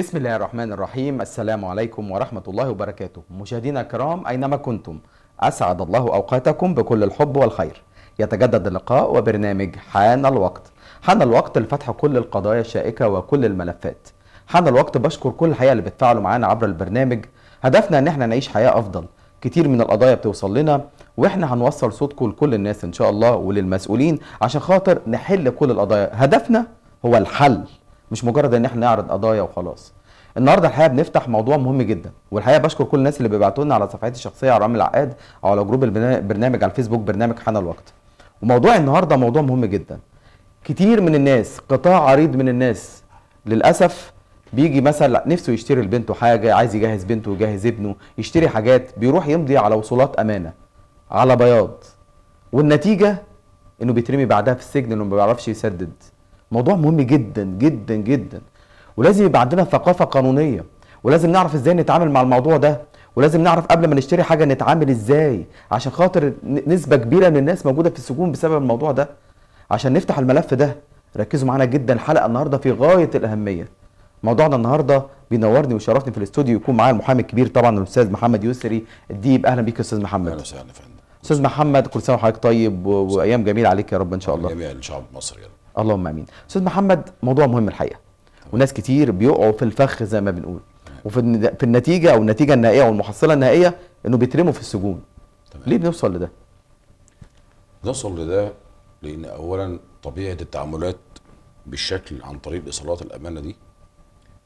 بسم الله الرحمن الرحيم السلام عليكم ورحمة الله وبركاته مشاهدينا الكرام أينما كنتم أسعد الله أوقاتكم بكل الحب والخير يتجدد اللقاء وبرنامج حان الوقت حان الوقت لفتح كل القضايا الشائكة وكل الملفات حان الوقت بشكر كل الحقيقة اللي بتفعلوا معانا عبر البرنامج هدفنا ان احنا نعيش حياة افضل كتير من القضايا بتوصل لنا واحنا هنوصل صوتكم لكل الناس ان شاء الله وللمسؤولين عشان خاطر نحل كل القضايا هدفنا هو الحل مش مجرد ان احنا نعرض قضايا وخلاص النهارده الحقيقه بنفتح موضوع مهم جدا والحقيقه بشكر كل الناس اللي بيبعتوا لنا على صفحتي الشخصيه على رامي العقاد او على جروب البرنامج على الفيسبوك برنامج حان الوقت وموضوع النهارده موضوع مهم جدا كتير من الناس قطاع عريض من الناس للاسف بيجي مثلا نفسه يشتري لبنته حاجه عايز يجهز بنته ويجهز ابنه يشتري حاجات بيروح يمضي على وصولات امانه على بياض والنتيجه انه بيترمي بعدها في السجن انه ما بيعرفش يسدد موضوع مهم جدا جدا جدا ولازم يبقى عندنا ثقافه قانونيه ولازم نعرف ازاي نتعامل مع الموضوع ده ولازم نعرف قبل ما نشتري حاجه نتعامل ازاي عشان خاطر نسبه كبيره من الناس موجوده في السجون بسبب الموضوع ده عشان نفتح الملف ده ركزوا معانا جدا الحلقه النهارده في غايه الاهميه موضوعنا النهارده بينورني ويشرفني في الاستوديو يكون معايا المحامي الكبير طبعا الاستاذ محمد يسري الديب اهلا بيك يا استاذ محمد اهلا وسهلا فندم استاذ محمد كل سنه وحضرتك طيب وايام جميله عليك يا رب ان شاء الله جميع الشعب المصري اللهم امين استاذ محمد موضوع مهم الحقيقه وناس كتير بيقعوا في الفخ زي ما بنقول وفي في النتيجه او النتيجه النهائيه أو المحصلة النهائيه انه بيترموا في السجون تمام. ليه بنوصل لده نوصل لده لان اولا طبيعه التعاملات بالشكل عن طريق ايصالات الامانه دي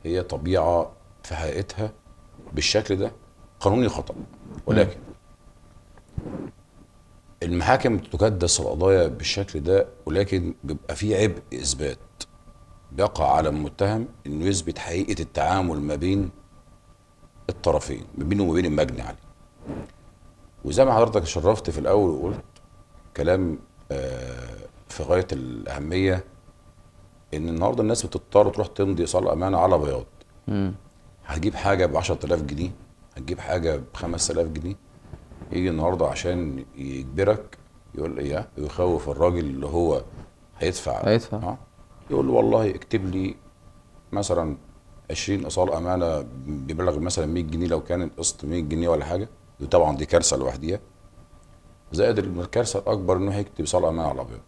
هي طبيعه في هيئتها بالشكل ده قانوني خطا ولكن المحاكم تكدس القضايا بالشكل ده ولكن بيبقى فيه عبء اثبات يقع على المتهم انه يثبت حقيقه التعامل ما بين الطرفين ما بينه وما بين المجني عليه وزي ما حضرتك اتشرفت في الاول وقلت كلام آه، في غايه الاهميه ان النهارده الناس بتضطر تروح تمضي صلاة امانه على بياض هتجيب حاجه ب 10000 جنيه هتجيب حاجه ب 5000 جنيه يجي النهارده عشان يجبرك يقول ايه يخوف الراجل اللي هو هيدفع هيدفع آه. يقول له والله اكتب لي مثلا 20 ايصال امانه بيبلغ مثلا 100 جنيه لو كان القسط 100 جنيه ولا حاجه دي طبعا دي كارثه لوحديها زائد الكارثه الاكبر انه هيكتب ايصال امانه على الابيض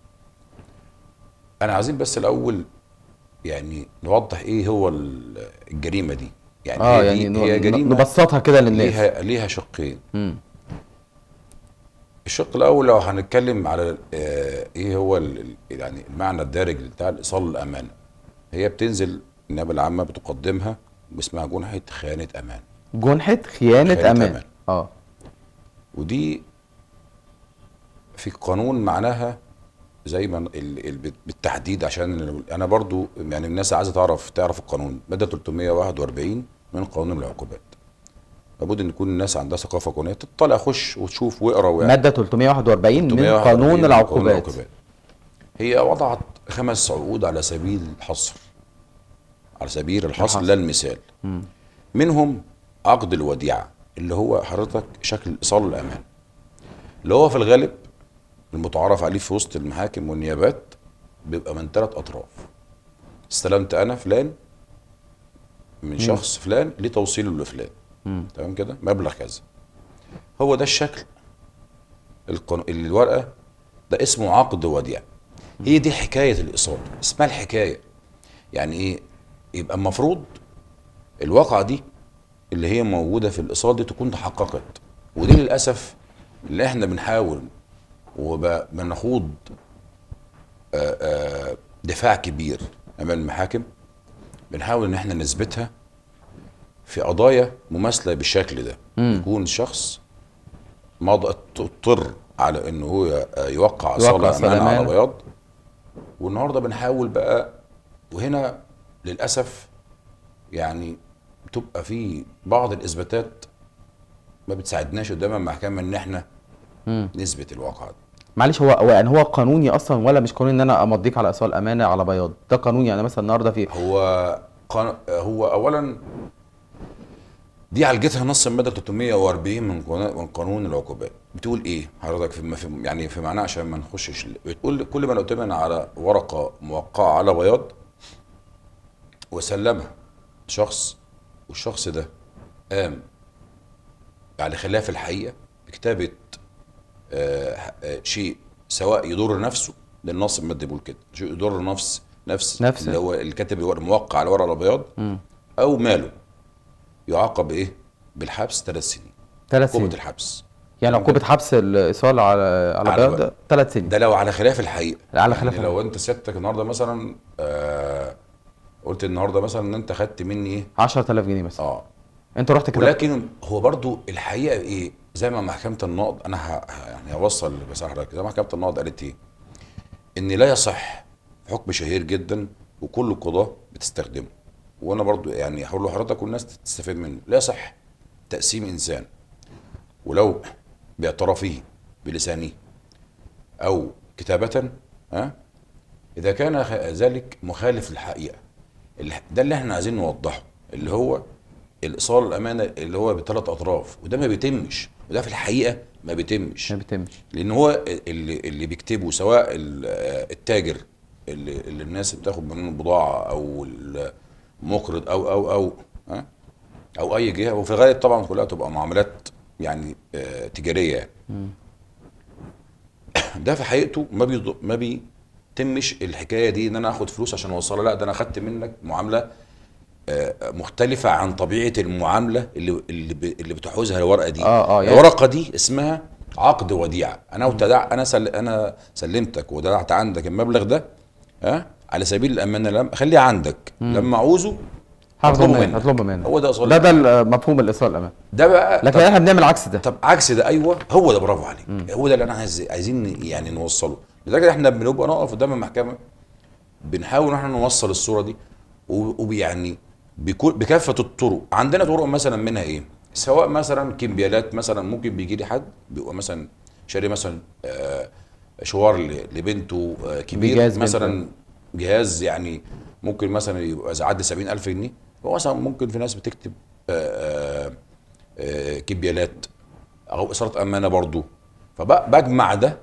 انا عايزين بس الاول يعني نوضح ايه هو الجريمه دي يعني آه هي يعني هي جريمه نبسطها كده للناس ليها ليها شقين الشق الاول لو هنتكلم على آه، ايه هو يعني المعنى الدارج بتاع الايصال للامانه هي بتنزل النيابه العامه بتقدمها باسمها جنحه خيانه امان جنحه خيانه, خيانة أمان. امان اه ودي في القانون معناها زي ما بالتحديد عشان انا برضو يعني الناس عايزه تعرف تعرف القانون ماده 341 من قانون العقوبات لابد ان يكون الناس عندها ثقافه قانونيه تطلع خش وتشوف واقرا واعمل ماده 341 من قانون العقوبات هي وضعت خمس عقود على سبيل الحصر على سبيل الحصر لا المثال منهم عقد الوديعه اللي هو حضرتك شكل ايصال الامان اللي هو في الغالب المتعارف عليه في وسط المحاكم والنيابات بيبقى من ثلاث اطراف استلمت انا فلان من شخص فلان لتوصيله لفلان تمام كده مبلغ كذا هو ده الشكل القن... الورقه ده اسمه عقد وديع هي دي حكايه الايصال اسمها الحكايه يعني ايه يبقى المفروض الواقعه دي اللي هي موجوده في الايصال دي تكون تحققت ودي للاسف اللي احنا بنحاول وبنخوض دفاع كبير امام المحاكم بنحاول ان احنا نثبتها في قضايا مماثله بالشكل ده مم. يكون شخص مضى اضطر على انه هو يوقع صلاه امانه على بياض والنهارده بنحاول بقى وهنا للاسف يعني بتبقى في بعض الاثباتات ما بتساعدناش قدام المحكمه ان احنا نثبت الواقع ده معلش هو هو يعني هو قانوني اصلا ولا مش قانوني ان انا امضيك على ايصال امانه على بياض ده قانوني يعني مثلا النهارده في هو قن... هو اولا دي عالجتها نص الماده 340 من من قانون العقوبات بتقول ايه حضرتك في يعني في معناه عشان ما نخشش بتقول كل من اؤتمن على ورقه موقعه على بياض وسلمها شخص والشخص ده قام يعني خلاف الحقيقه بكتابه آه آه شيء سواء يضر نفسه لان نص الماده بيقول كده شيء يضر نفس نفس, نفس اللي هو الكاتب الموقع على ورقه الابيض او ماله يعاقب ايه بالحبس ثلاث سنين ثلاث سنين عقوبه الحبس يعني عقوبه حبس الايصال على على بلد ثلاث سنين ده لو على خلاف الحقيقه على يعني خلاف يعني لو انت سيادتك النهارده مثلا آه قلت النهارده مثلا ان انت خدت مني ايه 10000 جنيه مثلا اه انت رحت كده ولكن هو برضو الحقيقه ايه زي ما محكمه النقض انا ه... يعني هوصل بس حضرتك زي ما محكمه النقض قالت ايه ان لا يصح حكم شهير جدا وكل القضاه بتستخدمه وانا برضو يعني هقول لحضرتك والناس تستفيد منه لا صح تقسيم انسان ولو باعترافه بلسانه او كتابه ها اذا كان ذلك مخالف للحقيقه ده اللي احنا عايزين نوضحه اللي هو الايصال الامانه اللي هو بثلاث اطراف وده ما بيتمش وده في الحقيقه ما بيتمش ما بيتمش لان هو اللي اللي بيكتبه سواء التاجر اللي, اللي الناس بتاخد منه بضاعه او مقرض او او او ها او اي جهه وفي الغالب طبعا كلها تبقى معاملات يعني آه تجاريه ده في حقيقته ما بيض... ما بيتمش الحكايه دي ان انا اخد فلوس عشان اوصلها لا ده انا اخدت منك معامله آه، مختلفه عن طبيعه المعامله اللي اللي, بتحوزها الورقه دي آه آه يعني. الورقه دي اسمها عقد وديعه انا وتدع انا سل... انا سلمتك ودلعت عندك المبلغ ده ها آه؟ على سبيل الامانه لم خليه عندك مم. لما اعوزه هطلبه منك هطلبه منك هو ده اصلا ده ده مفهوم الايصال الامان ده بقى لكن احنا بنعمل عكس ده طب عكس ده ايوه هو ده برافو عليك مم. هو ده اللي احنا عايزين يعني نوصله لذلك احنا بنبقى نقف قدام المحكمه بنحاول احنا نوصل الصوره دي ويعني بكافه الطرق عندنا طرق مثلا منها ايه سواء مثلا كمبيالات مثلا ممكن بيجي لي حد بيبقى مثلا شاري مثلا آه شوار لبنته آه، كبير مثلا بنته. جهاز يعني ممكن مثلا يبقى اذا عدى 70000 جنيه هو مثلا ممكن في ناس بتكتب آه، آه، آه، كبيالات او اثاره امانه برضو فبجمع ده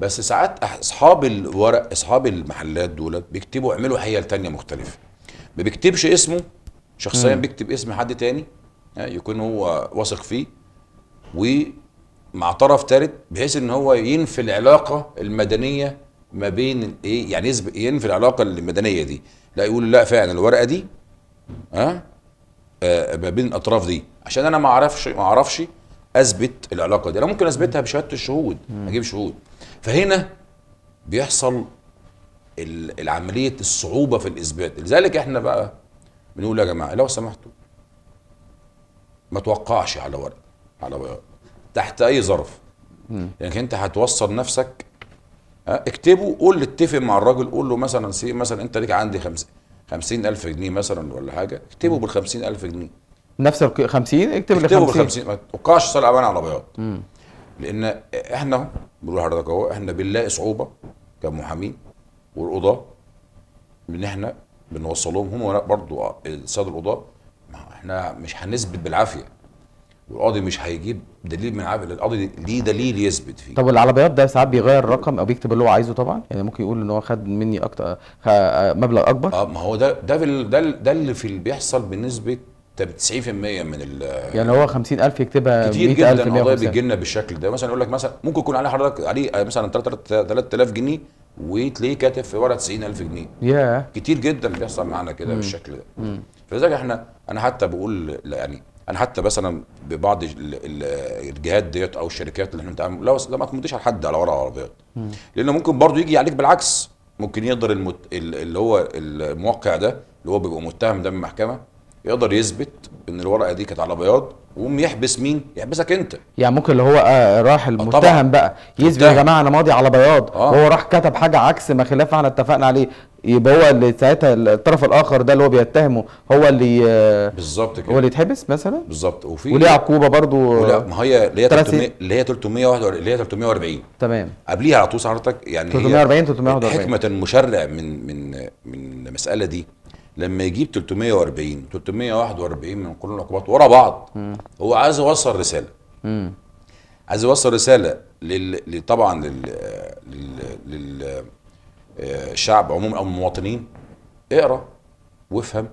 بس ساعات اصحاب الورق اصحاب المحلات دولت بيكتبوا يعملوا حيل تانية مختلفه ما بيكتبش اسمه شخصيا بيكتب اسم حد تاني يكون هو واثق فيه ومع طرف ثالث بحيث ان هو ينفي العلاقه المدنيه ما بين ايه يعني يثبت ينفي العلاقه المدنيه دي لا يقول لا فعلا الورقه دي ها آه ما بين الاطراف دي عشان انا ما اعرفش ما اعرفش اثبت العلاقه دي انا ممكن اثبتها بشهاده الشهود اجيب شهود فهنا بيحصل العمليه الصعوبه في الاثبات لذلك احنا بقى بنقول يا جماعه لو سمحتوا ما توقعش على ورق على ورق تحت اي ظرف لانك يعني انت هتوصل نفسك اكتبه قول اتفق مع الراجل قول له مثلا سي مثلا انت ليك عندي خمس خمسين ألف جنيه مثلا ولا حاجة اكتبه بال ألف جنيه نفس ال 50 اكتب ال 50 اكتبه بال 50 ما توقعش صار أمان عربيات لأن احنا بنقول لحضرتك اهو احنا بنلاقي صعوبة كمحامين والقضاة ان احنا بنوصلهم هم برضه آه، الساده القضاه احنا مش هنثبت بالعافيه والقاضي مش هيجيب دليل من عامل القاضي ليه دليل يثبت فيه طب والعربيات ده ساعات بيغير الرقم او بيكتب اللي هو عايزه طبعا يعني ممكن يقول ان هو خد مني اكتر مبلغ اكبر اه ما هو ده ده ده, ده اللي في اللي بيحصل بنسبه 90% من ال يعني هو 50000 يكتبها كتير جدا القضايا بتجي لنا بالشكل ده مثلا يقول لك مثلا ممكن يكون عليه حضرتك عليه آه، مثلا 3000 جنيه وتلاقيه كاتب في ورقه 90000 جنيه ياه yeah. كتير جدا بيحصل معانا كده بالشكل ده فلذلك احنا انا حتى بقول يعني انا يعني حتى مثلا ببعض الجهات ديت او الشركات اللي احنا بنتعامل لا ما تمضيش على حد على ورق عربيات لان ممكن برضو يجي عليك بالعكس ممكن يقدر المت... اللي هو الموقع ده اللي هو بيبقى متهم ده من المحكمه يقدر يثبت ان الورقه دي كانت على بياض ويقوم يحبس مين؟ يحبسك انت. يعني ممكن اللي هو آه راح آه، المتهم بقى يثبت يا جماعه انا ماضي على بياض آه. وهو راح كتب حاجه عكس ما خلاف احنا اتفقنا عليه يبقى هو اللي ساعتها الطرف الاخر ده اللي هو بيتهمه هو اللي آه بالظبط كده هو اللي يتحبس مثلا بالظبط وفي وليه عقوبه برضه ما هي اللي هي 300 اللي هي 341 اللي هي 340 تمام قبليها على طول حضرتك يعني 340 341 حكمه المشرع من من من المساله دي لما يجيب 340 341 من قانون العقوبات ورا بعض م. هو عايز يوصل رساله م. عايز يوصل رساله لل... طبعا لل... لل... للشعب آه، عموما او المواطنين اقرا وافهم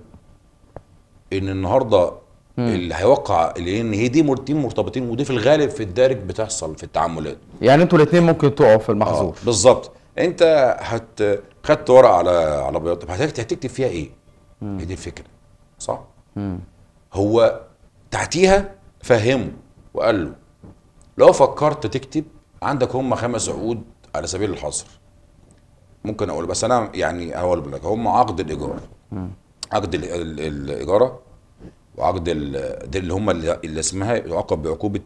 ان النهارده مم. اللي هيوقع لان إيه هي دي مرتين مرتبطين ودي في الغالب في الدارج بتحصل في التعاملات يعني انتوا الاثنين ممكن تقعوا في المحظور آه بالظبط انت هت خدت ورقه على على بياض هتكتب فيها ايه؟ هي دي الفكره صح مم. هو تحتيها فهمه وقال له لو فكرت تكتب عندك هم خمس عقود على سبيل الحصر ممكن اقول بس انا يعني هقول لك هم عقد الايجار عقد الايجاره وعقد دي اللي هم اللي اسمها يعاقب بعقوبه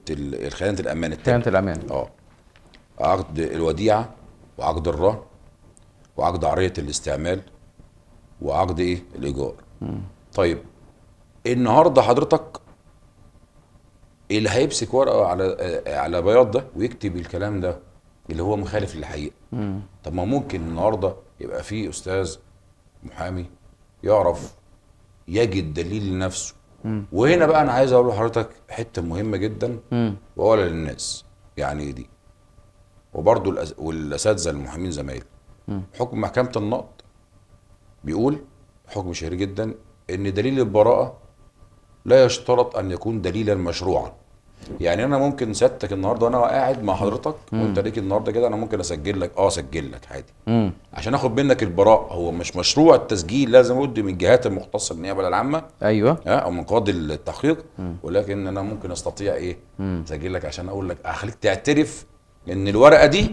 خيانه الامان خيانه الامان اه عقد الوديعه وعقد الرهن وعقد عريه الاستعمال وعقد ايه الايجار طيب النهارده حضرتك اللي هيمسك ورقه على آه، على بياض ده ويكتب الكلام ده اللي هو مخالف للحقيقه طب ما ممكن النهارده يبقى في استاذ محامي يعرف يجد دليل لنفسه وهنا بقى انا عايز اقول لحضرتك حته مهمه جدا ولا للناس يعني ايه دي وبرده والاساتذه المحامين زمايلي حكم محكمه النقد بيقول حكم شهير جدا ان دليل البراءه لا يشترط ان يكون دليلا مشروعا يعني انا ممكن سيادتك النهارده وانا قاعد مع حضرتك وانت ليك النهارده كده انا ممكن اسجل لك اه اسجل لك عادي عشان اخد منك البراءه هو مش مشروع التسجيل لازم ادي من الجهات المختصه النيابه العامه ايوه آه او من قاضي التحقيق ولكن انا ممكن استطيع ايه اسجل لك عشان اقول لك اخليك تعترف ان الورقه دي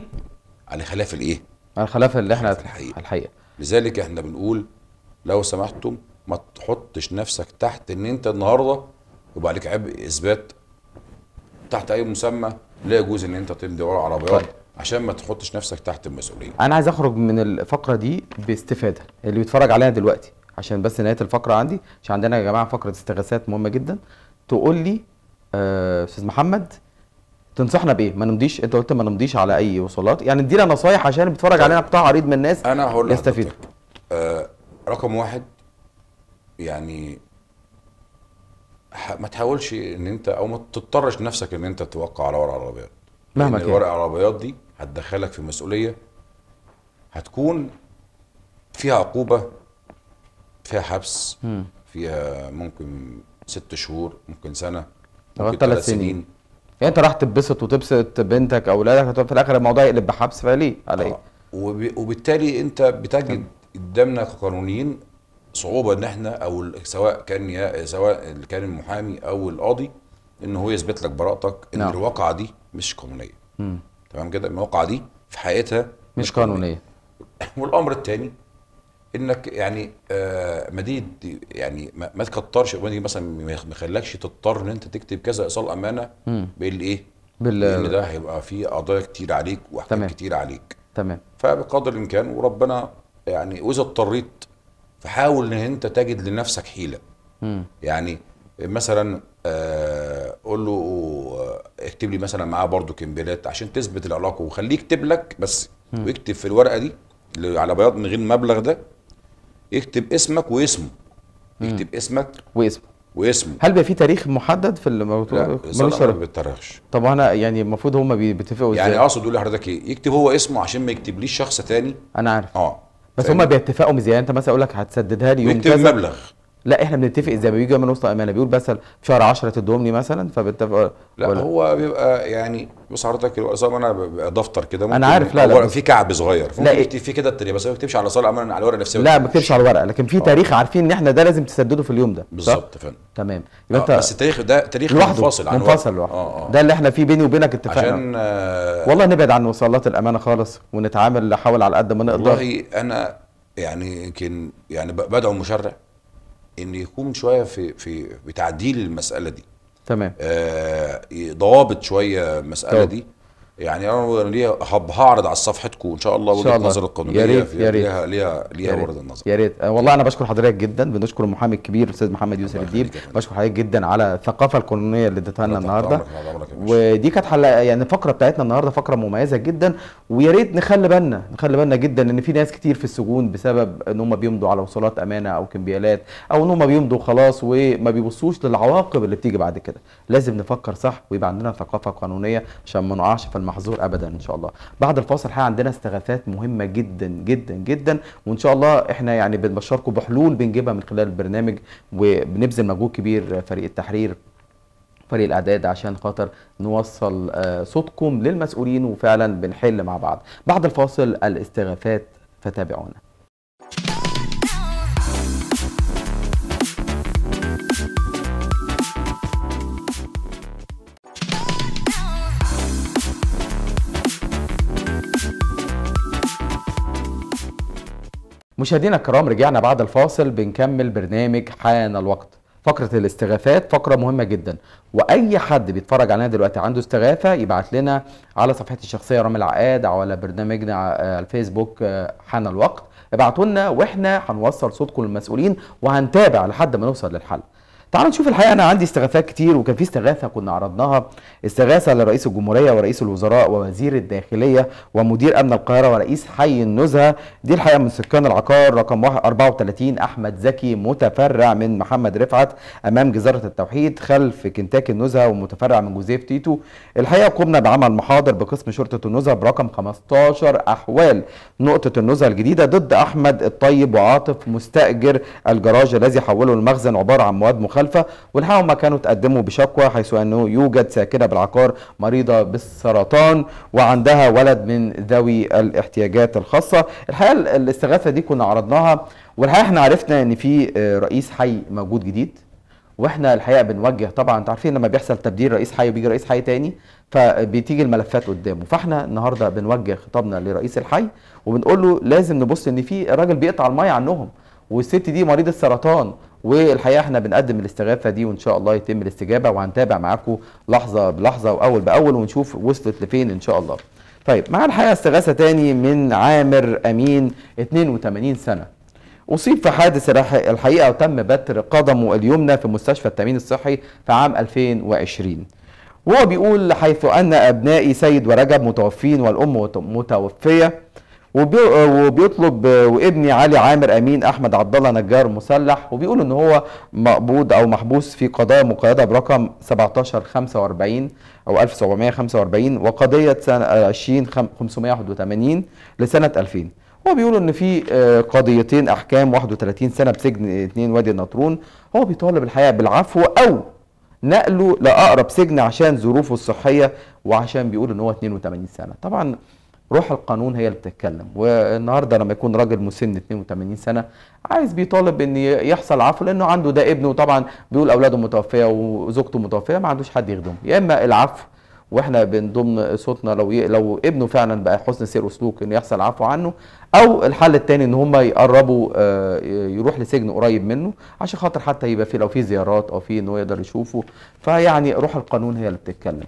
على خلاف الايه على خلاف اللي احنا الحقيقه, الحقيقة. لذلك احنا بنقول لو سمحتم ما تحطش نفسك تحت ان انت النهارده يبقى عليك عبء اثبات تحت اي مسمى لا يجوز ان انت تمضي ورا عربيات طيب. عشان ما تحطش نفسك تحت المسؤوليه انا عايز اخرج من الفقره دي باستفاده اللي بيتفرج علينا دلوقتي عشان بس نهايه الفقره عندي عشان عندنا يا جماعه فقره استغاثات مهمه جدا تقول لي آه، استاذ آه محمد تنصحنا بايه؟ ما نمضيش انت قلت ما نمضيش على اي وصولات يعني ادينا نصايح عشان بيتفرج علينا قطاع عريض من الناس انا هقول يستفيد آه رقم واحد يعني ما تحاولش ان انت او ما تضطرش نفسك ان انت توقع على ورق العربيات مهما كان ورق العربيات دي هتدخلك في مسؤوليه هتكون فيها عقوبه فيها حبس م. فيها ممكن ست شهور ممكن سنه ممكن ثلاث سنين, سنين. يعني انت راح تتبسط وتبسط بنتك او اولادك في الاخر الموضوع يقلب بحبس فليه على ايه؟ وبالتالي انت بتجد قدامنا كقانونيين صعوبه ان احنا او سواء كان يا سواء اللي كان المحامي او القاضي ان هو يثبت لك براءتك ان نعم. الواقعه دي مش قانونيه تمام كده الواقعه دي في حقيقتها مش, مش قانونيه والامر الثاني انك يعني آه مديد يعني ما تكترش مثلا ما يخليكش تضطر ان انت تكتب كذا ايصال امانه بالايه؟ بال لان ده هيبقى فيه قضايا كتير عليك واحكام كتير عليك تمام فبقدر الامكان وربنا يعني واذا اضطريت فحاول ان انت تجد لنفسك حيله مم. يعني مثلا آه قول له آه، اكتب لي مثلا معاه برضو كمبيلات عشان تثبت العلاقه وخليه يكتب لك بس مم. ويكتب في الورقه دي على بياض من غير المبلغ ده يكتب اسمك واسمه يكتب اسمك واسمه واسمه هل بيبقى في تاريخ محدد في الموضوع ما بيترخش طب انا يعني المفروض هم بيتفقوا يعني ازاي يعني اقصد اقول لحضرتك ايه يكتب هو اسمه عشان ما يكتبليش شخص تاني انا عارف اه بس هم بيتفقوا ازاي يعني انت مثلا اقول لك هتسددها لي يوم كذا مبلغ لا احنا بنتفق ازاي بيجي من وسط امانه بيقول مثلا في شهر 10 تدوم لي مثلا فبتفق لا ولا. هو بيبقى يعني بص حضرتك الوسام انا دفتر كده انا عارف لا لا في كعب صغير لا إيه؟ في كده التاريخ بس ما بتكتبش على صاله على الورقه نفسها لا ما بتكتبش على الورقه لكن في آه. تاريخ عارفين ان احنا ده لازم تسدده في اليوم ده بالظبط فعلا تمام آه، يبقى انت بس التاريخ ده تاريخ منفصل عن منفصل لوحده آه، ده اللي احنا فيه بيني وبينك اتفقنا عشان آه والله نبعد عن وصلات الامانه خالص ونتعامل نحاول على قد ما نقدر والله انا يعني يمكن يعني بدعو المشرع ان يكون شويه في في بتعديل المساله دي تمام آه ضوابط شويه المساله دي يعني انا ليها هعرض على صفحتكم ان شاء الله وجهه نظر القانونيه يا ريت يا ريت ليها ليها ليها ورد النظر يا ريت والله انا بشكر حضرتك جدا بنشكر المحامي الكبير الاستاذ محمد يوسف الدين بشكر حضرتك جدا على الثقافه القانونيه اللي اديتها لنا النهارده ودي كانت حلقه يعني الفقره بتاعتنا النهارده فقره مميزه جدا ويا ريت نخلي بالنا نخلي بالنا جدا ان في ناس كتير في السجون بسبب ان هم بيمضوا على وصولات امانه او كمبيالات او ان هم بيمضوا خلاص وما بيبصوش للعواقب اللي بتيجي بعد كده لازم نفكر صح ويبقى عندنا ثقافه قانونيه عشان ما نقعش في المحظور ابدا ان شاء الله بعد الفاصل الحقيقه عندنا استغاثات مهمه جدا جدا جدا وان شاء الله احنا يعني بنبشركم بحلول بنجيبها من خلال البرنامج وبنبذل مجهود كبير فريق التحرير فريق الاعداد عشان خاطر نوصل آه، صوتكم للمسؤولين وفعلا بنحل مع بعض بعد الفاصل الاستغاثات فتابعونا مشاهدينا الكرام رجعنا بعد الفاصل بنكمل برنامج حان الوقت فقرة الاستغاثات فقرة مهمة جدا وأي حد بيتفرج علينا دلوقتي عنده استغاثة يبعت لنا على صفحتي الشخصية رامي العقاد أو على برنامجنا على آه، الفيسبوك آه، حان الوقت ابعتوا لنا واحنا هنوصل صوتكم للمسؤولين وهنتابع لحد ما نوصل للحل تعالوا نشوف الحقيقه انا عندي استغاثات كتير وكان في استغاثه كنا عرضناها استغاثه لرئيس الجمهوريه ورئيس الوزراء ووزير الداخليه ومدير امن القاهره ورئيس حي النزهه دي الحقيقه من سكان العقار رقم 34 احمد زكي متفرع من محمد رفعت امام جزيره التوحيد خلف كنتاكي النزهه ومتفرع من جوزيف تيتو الحقيقه قمنا بعمل محاضر بقسم شرطه النزهه برقم 15 احوال نقطه النزهه الجديده ضد احمد الطيب وعاطف مستاجر الجراج الذي حوله المخزن عباره عن مواد مخالفه مخالفة والحقيقة هم كانوا تقدموا بشكوى حيث أنه يوجد ساكنة بالعقار مريضة بالسرطان وعندها ولد من ذوي الاحتياجات الخاصة الحقيقة الاستغاثة دي كنا عرضناها والحقيقة احنا عرفنا أن في آه، رئيس حي موجود جديد واحنا الحقيقه بنوجه طبعا انتوا عارفين لما بيحصل تبديل رئيس حي وبيجي رئيس حي تاني فبتيجي الملفات قدامه فاحنا النهارده بنوجه خطابنا لرئيس الحي وبنقول له لازم نبص ان في راجل بيقطع الميه عنهم والست دي مريضه سرطان والحقيقه احنا بنقدم الاستغاثه دي وان شاء الله يتم الاستجابه وهنتابع معاكم لحظه بلحظه واول باول ونشوف وصلت لفين ان شاء الله. طيب مع الحقيقه استغاثه تاني من عامر امين 82 سنه. أصيب في حادث الحقيقة وتم بتر قدمه اليمنى في مستشفى التأمين الصحي في عام 2020 وهو بيقول حيث أن أبنائي سيد ورجب متوفين والأم متوفية آه، وبيطلب آه، وابني علي عامر امين احمد عبد الله نجار مسلح وبيقول ان هو مقبوض او محبوس في قضايا مقيده برقم 1745 او 1745 وقضيه سنه 20 آه، 581 لسنه 2000 هو بيقول ان في قضيتين احكام 31 سنه بسجن 2 وادي النطرون هو بيطالب الحقيقه بالعفو او نقله لاقرب سجن عشان ظروفه الصحيه وعشان بيقول ان هو 82 سنه طبعا روح القانون هي اللي بتتكلم والنهارده لما يكون راجل مسن 82 سنه عايز بيطالب ان يحصل عفو لانه عنده ده ابنه وطبعا بيقول اولاده متوفيه وزوجته متوفيه ما عندوش حد يخدمه يا اما العفو واحنا بنضمن صوتنا لو ي... لو ابنه فعلا بقى حسن سير وسلوك انه يحصل عفو عنه او الحل الثاني ان هم يقربوا آه، يروح لسجن قريب منه عشان خاطر حتى يبقى في لو في زيارات او في ان هو يقدر يشوفه فيعني روح القانون هي اللي بتتكلم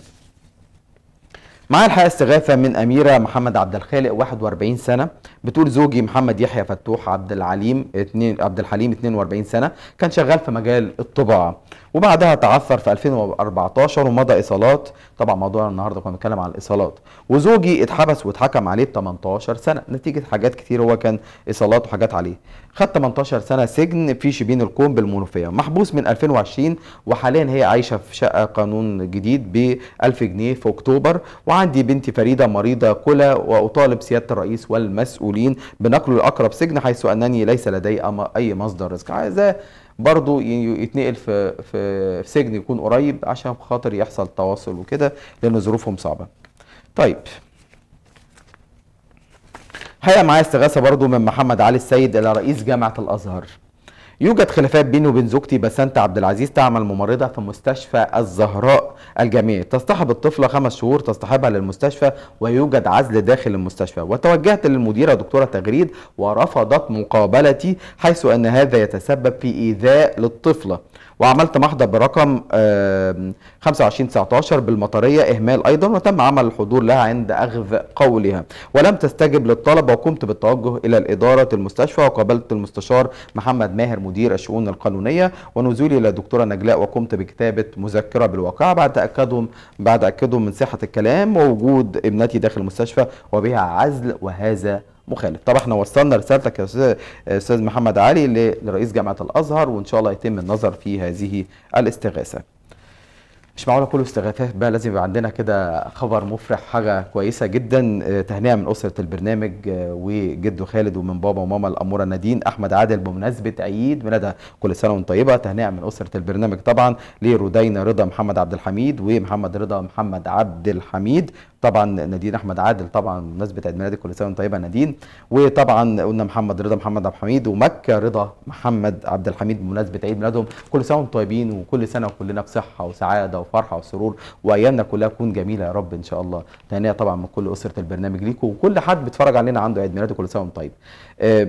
معايا الحقيقه استغاثه من اميره محمد عبد الخالق 41 سنه بتقول زوجي محمد يحيى فتوح عبد العليم 2 عبد الحليم 42 سنه كان شغال في مجال الطباعه وبعدها تعثر في 2014 ومضى اصالات طبعا موضوعنا النهارده كنا بنتكلم على الاصالات وزوجي اتحبس واتحكم عليه ب 18 سنه نتيجه حاجات كتير هو كان اصالات وحاجات عليه خد 18 سنه سجن في شبين الكوم بالمنوفيه محبوس من 2020 وحاليا هي عايشه في شقه قانون جديد ب 1000 جنيه في اكتوبر وعندي بنتي فريده مريضه كلى واطالب سياده الرئيس والمسؤولين بنقله لاقرب سجن حيث انني ليس لدي اي مصدر رزق عايزه برضو يتنقل في, في في سجن يكون قريب عشان خاطر يحصل تواصل وكده لان ظروفهم صعبه. طيب هيا معايا استغاثه برضو من محمد علي السيد الى رئيس جامعه الازهر يوجد خلافات بيني وبين زوجتي بسنت عبد العزيز تعمل ممرضة في مستشفى الزهراء الجامعي تصطحب الطفلة خمس شهور تصطحبها للمستشفى ويوجد عزل داخل المستشفى وتوجهت للمديرة دكتورة تغريد ورفضت مقابلتي حيث أن هذا يتسبب في إيذاء للطفلة وعملت محضر برقم 2519 بالمطريه اهمال ايضا وتم عمل الحضور لها عند اخذ قولها ولم تستجب للطلب وقمت بالتوجه الى الاداره المستشفى وقابلت المستشار محمد ماهر مدير الشؤون القانونيه ونزولي الى الدكتوره نجلاء وقمت بكتابه مذكره بالواقعه بعد تاكدهم بعد تأكدهم من صحه الكلام ووجود ابنتي داخل المستشفى وبها عزل وهذا مخالف طب احنا وصلنا رسالتك يا استاذ محمد علي لرئيس جامعه الازهر وان شاء الله يتم النظر في هذه الاستغاثه مش معقوله كله استغاثات بقى لازم يبقى عندنا كده خبر مفرح حاجه كويسه جدا آه، تهنئه من اسره البرنامج آه، وجده خالد ومن بابا وماما الاموره نادين احمد عادل بمناسبه عيد ميلادها كل سنه وانت طيبه تهنئه من اسره البرنامج طبعا لرودينا رضا محمد عبد الحميد ومحمد رضا محمد عبد الحميد طبعا نادين احمد عادل طبعا بمناسبه عيد ميلادك كل سنه وانت طيبه نادين وطبعا قلنا محمد رضا محمد عبد الحميد ومكه رضا محمد عبد الحميد بمناسبه عيد ميلادهم كل سنه وانتم طيبين وكل سنه وكلنا بصحه وسعاده وفرحه وسرور وايامنا كلها تكون جميله يا رب ان شاء الله تهنئه طبعا من كل اسره البرنامج ليكم وكل حد بيتفرج علينا عنده عيد ميلاده كل سنه وانتم طيب أه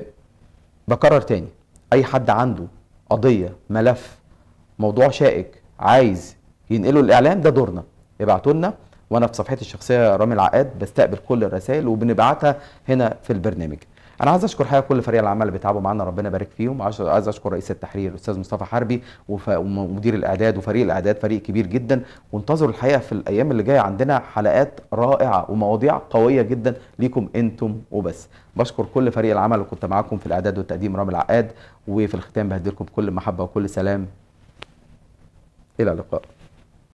بكرر تاني اي حد عنده قضيه ملف موضوع شائك عايز ينقله الاعلام ده دورنا ابعتوا لنا وانا في صفحتي الشخصيه رامي العقاد بستقبل كل الرسائل وبنبعتها هنا في البرنامج انا عايز اشكر حقيقه كل فريق العمل اللي بيتعبوا معانا ربنا يبارك فيهم عايز اشكر رئيس التحرير الاستاذ مصطفى حربي ومدير الاعداد وفريق الاعداد فريق كبير جدا وانتظروا الحقيقه في الايام اللي جايه عندنا حلقات رائعه ومواضيع قويه جدا ليكم انتم وبس بشكر كل فريق العمل اللي كنت معاكم في الاعداد والتقديم رامي العقاد وفي الختام بهدي لكم كل محبه وكل سلام الى اللقاء